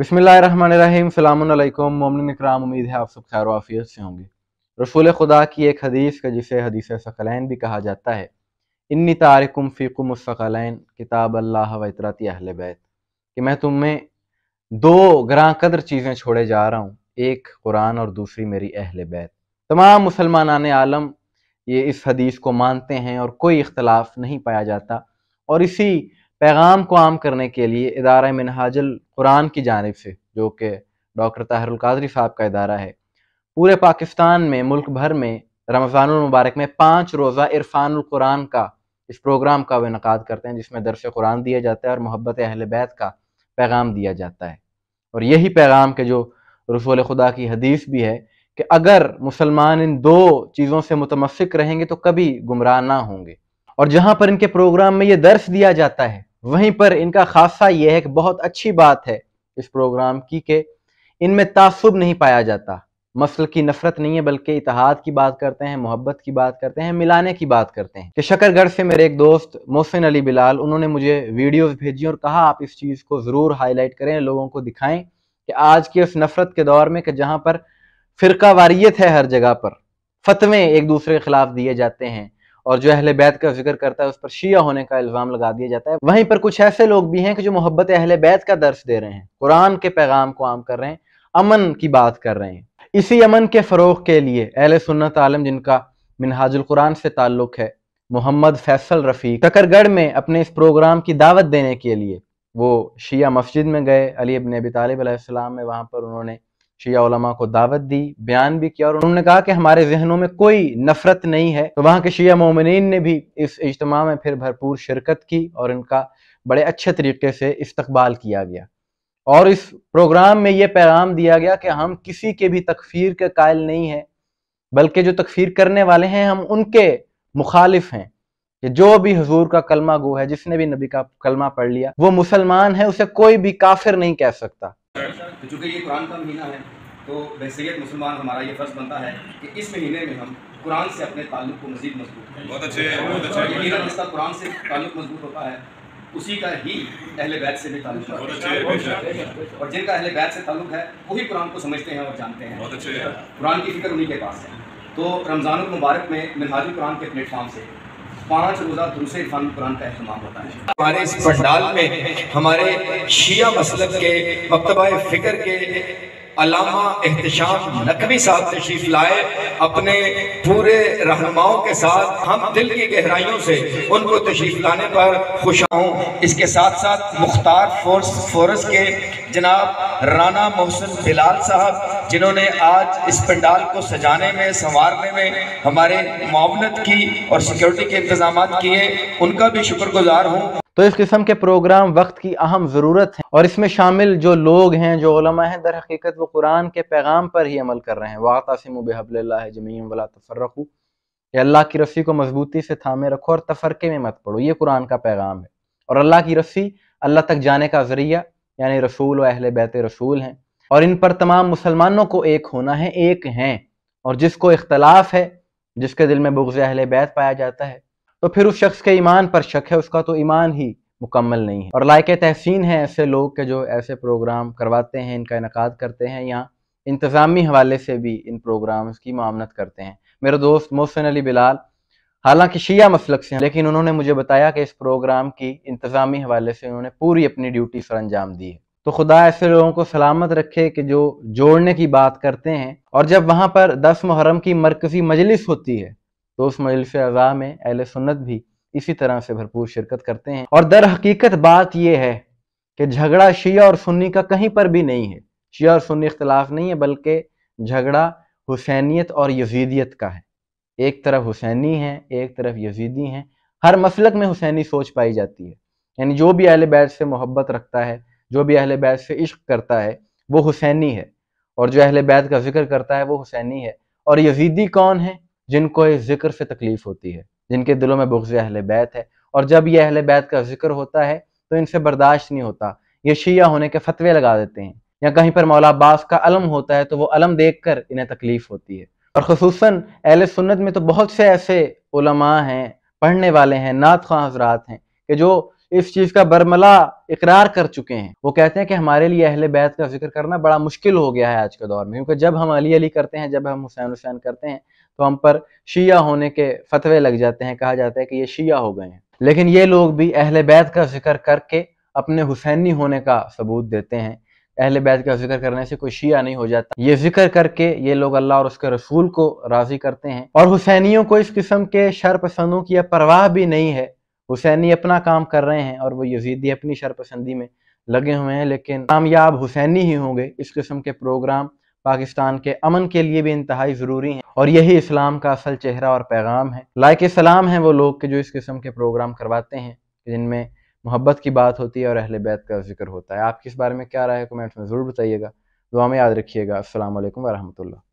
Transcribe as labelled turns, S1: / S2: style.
S1: बसमीम अल्लाम मोमिन कराम उम्मीद है आप सब खैर वाफियत से होंगे रसूल खुदा की एक हदीस का जिसे हदीस सकलैन भी कहा जाता है इन्नी तारकुम फ़ीकुम सकलैन किताब अल्लाह व इतराती अहल बैत कि मैं तुम्हें दो ग्रां कदर चीज़ें छोड़े जा रहा हूँ एक कुरान और दूसरी मेरी अहल बैत तमाम मुसलमानान आलम ये इस हदीस को मानते हैं और कोई इख्तलाफ नहीं पाया जाता और इसी पैगाम को आम करने के लिए इदारा मिनहाजल कुरान की जानब से जो कि डॉक्टर ताहरुल कादरी साहब का इदारा है पूरे पाकिस्तान में मुल्क भर में रमज़ानमबारक मुबारक में पाँच रोज़ा इरफान कुरान का इस प्रोग्राम का इनका करते हैं जिसमें दरस कुरान दिया जाता है और मोहब्बत अहल बैत का पैगाम दिया जाता है और यही पैगाम के जो रसूल खुदा की हदीस भी है कि अगर मुसलमान इन दो चीज़ों से मुतमसिक रहेंगे तो कभी गुमराह ना होंगे और जहाँ पर इनके प्रोग्राम में ये दर्श दिया जाता है वहीं पर इनका खासा यह है कि बहुत अच्छी बात है इस प्रोग्राम की के इनमें तासुब नहीं पाया जाता मसल की नफरत नहीं है बल्कि इतिहाद की बात करते हैं मोहब्बत की बात करते हैं मिलाने की बात करते हैं कि शकरगढ़ से मेरे एक दोस्त मोहसिन अली बिलाल उन्होंने मुझे वीडियोस भेजी और कहा आप इस चीज़ को ज़रूर हाईलाइट करें लोगों को दिखाएं कि आज की उस नफरत के दौर में कि पर फ़िरका वारियत है हर जगह पर फतवे एक दूसरे के खिलाफ दिए जाते हैं और जो अहल बैत का जिक्र करता है उस पर शिया होने का इल्ज़ाम लगा दिया जाता है वहीं पर कुछ ऐसे लोग भी हैं कि जो मोहब्बत अहल बैत का दर्श दे रहे हैं कुरान के पैगाम को आम कर रहे हैं अमन की बात कर रहे हैं इसी अमन के फ़रोग के लिए अहल सुन्नत आलम जिनका मिनहाजुल कुरान से ताल्लुक़ है मोहम्मद फैसल रफी ककरगढ़ में अपने इस प्रोग्राम की दावत देने के लिए वो शिया मस्जिद में गए अली अब अबी तालब में वहाँ पर उन्होंने शिया उलमा को दावत दी बयान भी किया और उन्होंने कहा कि हमारे जहनों में कोई नफरत नहीं है तो वहाँ के शिया मोमिन ने भी इस इज्तम में फिर भरपूर शिरकत की और इनका बड़े अच्छे तरीके से इस्तबाल किया गया और इस प्रोग्राम में ये पैगाम दिया गया कि हम किसी के भी तकफीर के कायल नहीं हैं बल्कि जो तकफीर करने वाले हैं हम उनके मुखालिफ हैं कि जो भी हजूर का कलमा गो है जिसने भी नबी का कलमा पढ़ लिया वो मुसलमान है उसे कोई भी काफिर नहीं कह सकता तो चूँकि ये कुरान का महीना है तो बहसीत मुसलमान हमारा ये फ़र्ज़ बनता है कि इस महीने में हम कुरान से अपने ताल्लुक को मज़ीद मजबूत करें बहुत अच्छे बहुत यकीन जिसका कुरान से ताल्लुक मजबूत होता है उसी का ही अहल बैत से भी ताल्लुक है और जिनका अहल बैत से ताल्लुक है वही कुरान को समझते हैं और जानते हैं कुरान की फिक्र उन्हीं के पास है तो रमज़ान मुबारक में मिनहाजुल कुरान के प्लेटफॉर्म से पाँच रोज़ा दूसरे फन कुरान का अहतमाम होता है हमारे इस पंडाल में हमारे शिया मसलक के मकतबा फ़िक्र के अलामा एहतशाम नकवी साहब तशरीफ लाए अपने पूरे रहनुमाओं के साथ हम दिल की गहराइयों से उनको तशरीफ लाने पर खुश हूँ इसके साथ साथ मुख्तार फोर्स फोरस के जनाब राना मोहसिन बिलाल साहब जिन्होंने आज इस पंडाल को सजाने में संवारने में हमारे मामनत की और सिक्योरिटी के इंतजाम किए उनका भी शुक्रगुजार हूँ तो इस किस्म के प्रोग्राम वक्त की अहम ज़रूरत है और इसमें शामिल जो लोग हैं जो हैं दर हकीकत वो कुरान के पैगाम पर ही अमल कर रहे हैं वातसिम बेहबल्ला जमीन वला तफरकू अल्लाह की रस्सी को मजबूती से थामे रखो और तफरके में मत पड़ो ये कुरान का पैगाम है और अल्लाह की रस्सी अल्लाह तक जाने का ज़रिया यानी रसूल व अहल बैत रसूल हैं और इन पर तमाम मुसलमानों को एक होना है एक हैं और जिसको इख्तलाफ है जिसके दिल में बुग्ज अहल बैत पाया जाता है तो फिर उस शख्स के ईमान पर शक है उसका तो ईमान ही मुकम्मल नहीं है और लायक तहसीन है ऐसे लोग के जो ऐसे प्रोग्राम करवाते हैं इनका इनका करते हैं या इंतज़ामी हवाले से भी इन प्रोग्राम्स की मामनत करते हैं मेरे दोस्त मोहसिन अली बिलाल हालांकि शिया मसलक से हैं लेकिन उन्होंने मुझे बताया कि इस प्रोग्राम की इंतज़ामी हवाले से उन्होंने पूरी अपनी ड्यूटी सर अंजाम दी है तो खुदा ऐसे लोगों को सलामत रखे कि जो जोड़ने की बात करते हैं और जब वहाँ पर दस मुहर्रम की मरकजी मजलिस होती है तो उस मजलिस अज़ा में अहल सुन्नत भी इसी तरह से भरपूर शिरकत करते हैं और दर हकीकत बात यह है कि झगड़ा शिया और सुन्नी का कहीं पर भी नहीं है शिया और सुन्नी इख्तलाफ नहीं है बल्कि झगड़ा हुसैनीत और यजीदियत का है एक तरफ हुसैनी है एक तरफ यजीदी हैं हर मसलक में हुसैनी सोच पाई जाती है यानी जो भी अहल बैत से मोहब्बत रखता है जो भी अहल बैत से इश्क करता है वो हुसैनी है और जो अहल बैत का जिक्र करता है वो हुसैनी है और यजीदी कौन है जिनको इस जिक्र से तकलीफ होती है जिनके दिलों में बुग्ज अहल बैत है और जब ये अहल बैत का जिक्र होता है तो इनसे बर्दाश्त नहीं होता ये शिया होने के फतवे लगा देते हैं या कहीं पर मौला अब्बास का अलम होता है तो वो अलम देख कर इन्हें तकलीफ होती है और खसूस अहल सुन्नत में तो बहुत से ऐसे उलमा हैं पढ़ने वाले हैं नात खां हजरात हैं कि जो इस चीज़ का बरमला इकरार कर चुके हैं वो कहते हैं कि हमारे लिए अहल बैत का जिक्र करना बड़ा मुश्किल हो गया है आज के दौर में क्योंकि जब हम अली अली करते हैं जब हम हुसैन हुसैन करते हैं तो हम पर शिया होने के फतवे लग जाते हैं कहा जाता है कि ये शिया हो गए हैं लेकिन ये लोग भी अहल बैत का जिक्र करके अपने हुसैनी होने का सबूत देते हैं अहल बैत का जिक्र करने से कोई शिया नहीं हो जाता ये जिक्र करके ये लोग अल्लाह और उसके रसूल को राजी करते हैं और हुसैनियों को इस किस्म के शर पसंदों की परवाह भी नहीं है हुसैनी अपना काम कर रहे हैं और वो यजीदी अपनी शरपसंदी में लगे हुए हैं लेकिन कामयाब हुसैनी ही होंगे इस किस्म के प्रोग्राम पाकिस्तान के अमन के लिए भी इंतहाई ज़रूरी हैं और यही इस्लाम का असल चेहरा और पैगाम है लाइक सलाम हैं वो लोग के जो इस किस्म के प्रोग्राम करवाते हैं जिनमें मोहब्बत की बात होती है और अहल बैत का जिक्र होता है आपके इस बारे में क्या राय है कमेंट्स में ज़रूर बताइएगा दुआ में याद रखिएगा असल वरहमल्ला